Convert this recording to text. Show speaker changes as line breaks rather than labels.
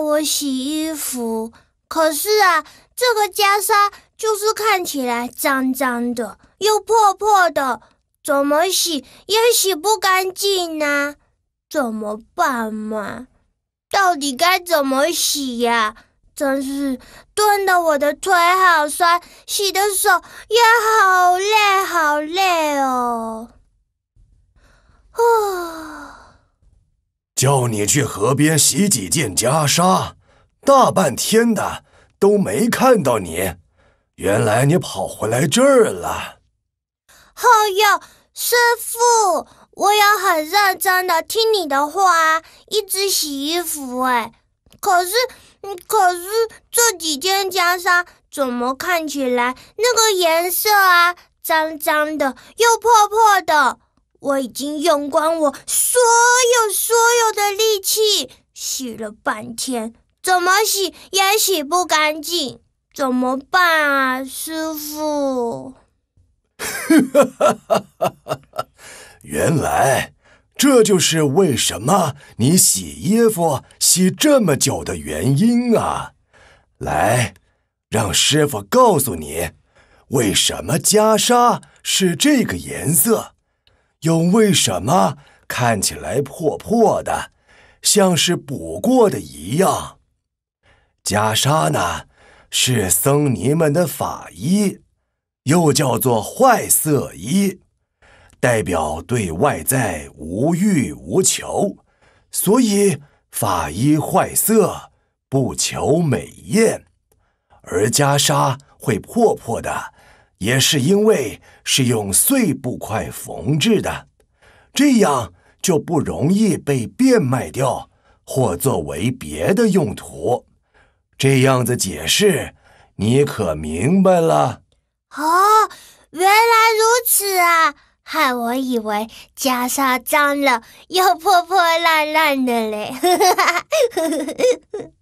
我洗衣服，可是啊，这个袈裟就是看起来脏脏的，又破破的，怎么洗也洗不干净啊？怎么办嘛？到底该怎么洗呀？真是蹲的我的腿好酸，洗的手也好累，好累哦。
叫你去河边洗几件袈裟，大半天的都没看到你，原来你跑回来这儿了。
哎哟，师傅，我有很认真的听你的话，一直洗衣服。哎，可是，可是这几件袈裟怎么看起来那个颜色啊，脏脏的，又破破的。我已经用光我所有所有的力气洗了半天，怎么洗也洗不干净，怎么办啊，师傅？哈哈哈
哈哈！原来这就是为什么你洗衣服洗这么久的原因啊！来，让师傅告诉你，为什么袈裟是这个颜色。又为什么看起来破破的，像是补过的一样？袈裟呢，是僧尼们的法衣，又叫做坏色衣，代表对外在无欲无求，所以法衣坏色，不求美艳，而袈裟会破破的。也是因为是用碎布块缝制的，这样就不容易被变卖掉或作为别的用途。这样子解释，你可明白了？
哦，原来如此啊！害我以为袈裟脏了又破破烂烂的嘞。